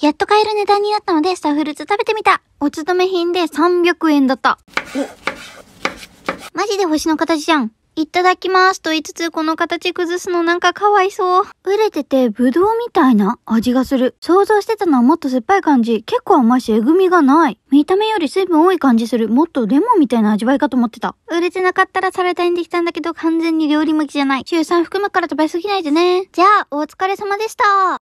やっと買える値段になったので、スターフルーツ食べてみた。お勤め品で300円だった。マジで星の形じゃん。いただきますと言いつつ、この形崩すのなんかかわいそう。売れてて、ぶどうみたいな味がする。想像してたのはもっと酸っぱい感じ。結構甘いし、えぐみがない。見た目より水分多い感じする。もっとレモンみたいな味わいかと思ってた。売れてなかったらサラダにできたんだけど、完全に料理向きじゃない。週3含むから食べすぎないでね。じゃあ、お疲れ様でした。